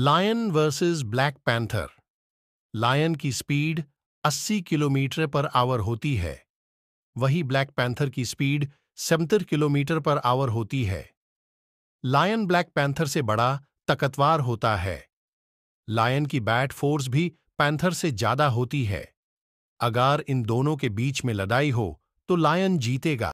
lion versus black panther lion की speed 80 kilometre per hour होती है वही ब्लैक पैंथर की स्पीड सेमतर किलोमीटर पर आवर होती है लायन ब्लैक पैंथर से बड़ा ताकतवार होता है लायन की बैट फोर्स भी पैंथर से ज्यादा होती है अगर इन दोनों के बीच में लड़ाई हो तो लायन जीतेगा